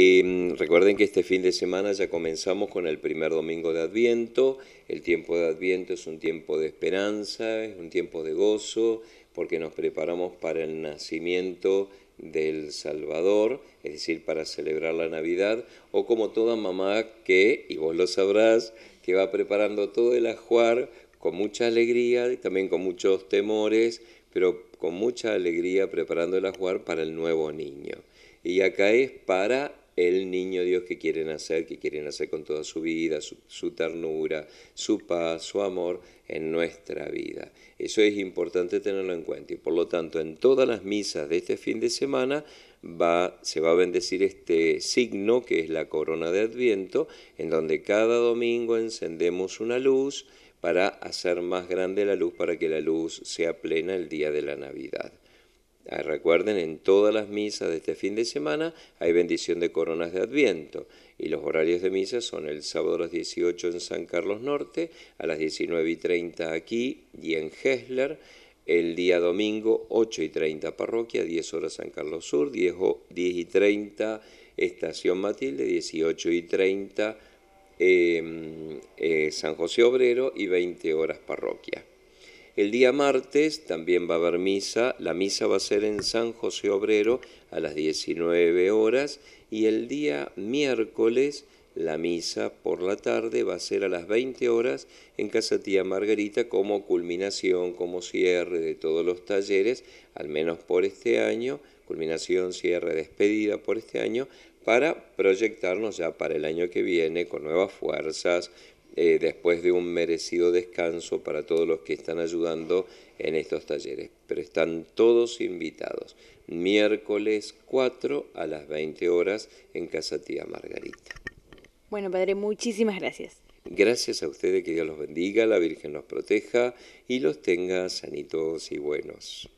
Em, recuerden que este fin de semana ya comenzamos con el primer domingo de Adviento. El tiempo de Adviento es un tiempo de esperanza, es un tiempo de gozo, porque nos preparamos para el nacimiento del Salvador, es decir, para celebrar la Navidad, o como toda mamá que, y vos lo sabrás, que va preparando todo el ajuar con mucha alegría y también con muchos temores, pero con mucha alegría preparando el ajuar para el nuevo niño. Y acá es para el niño Dios que quieren hacer, que quieren hacer con toda su vida, su, ternura, su paz, su amor en nuestra vida. Eso es importante tenerlo en cuenta y por lo tanto en todas las misas de este fin de semana va, se va a bendecir este signo que es la corona de Adviento, en donde cada domingo encendemos una luz para hacer más grande la luz, para que la luz sea plena el día de la Navidad. Ah, recuerden, en todas las misas de este fin de semana hay bendición de coronas de Adviento y los horarios de misa son el sábado a las 18 en San Carlos Norte, a las 19 y 30 aquí y en Hessler, el día domingo 8 y 30 parroquia, 10 horas San Carlos Sur, 10, y 30 Estación Matilde, 18 y 30 em, eh, San José Obrero y 20 horas parroquia. El día martes también va a haber misa. La misa va a ser en San José Obrero a las 19 horas y el día miércoles la misa por la tarde va a ser a las 20 horas en Casa Tía Margarita como culminación, como cierre de todos los talleres, al menos por este año, culminación, cierre, despedida por este año, para proyectarnos ya para el año que viene con nuevas fuerzas, eh, después de un merecido descanso para todos los que están ayudando en estos talleres. Pero están todos invitados. Miércoles 4 a las 20 horas en Casa Tía Margarita. Bueno, padre, muchísimas gracias. Gracias a ustedes, que Dios los bendiga, la Virgen los proteja y los tenga sanitos y buenos.